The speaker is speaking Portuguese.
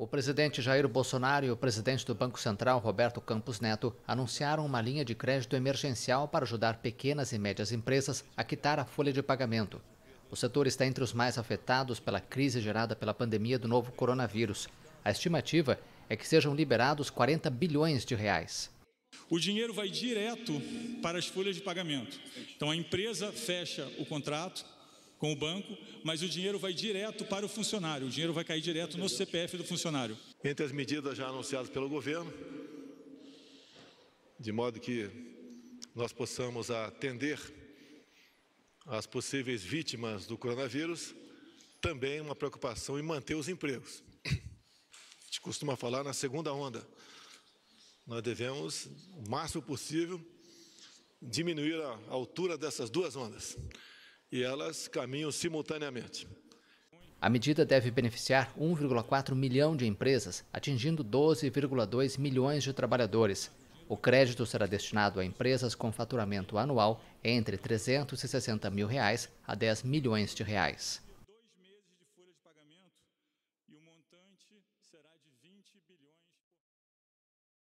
O presidente Jair Bolsonaro e o presidente do Banco Central, Roberto Campos Neto, anunciaram uma linha de crédito emergencial para ajudar pequenas e médias empresas a quitar a folha de pagamento. O setor está entre os mais afetados pela crise gerada pela pandemia do novo coronavírus. A estimativa é que sejam liberados 40 bilhões de reais. O dinheiro vai direto para as folhas de pagamento. Então a empresa fecha o contrato, com o banco, mas o dinheiro vai direto para o funcionário, o dinheiro vai cair direto no CPF do funcionário. Entre as medidas já anunciadas pelo governo, de modo que nós possamos atender as possíveis vítimas do coronavírus, também uma preocupação em manter os empregos. A gente costuma falar na segunda onda. Nós devemos, o máximo possível, diminuir a altura dessas duas ondas e elas caminham simultaneamente. A medida deve beneficiar 1,4 milhão de empresas, atingindo 12,2 milhões de trabalhadores. O crédito será destinado a empresas com faturamento anual entre 360 mil reais a 10 milhões de reais.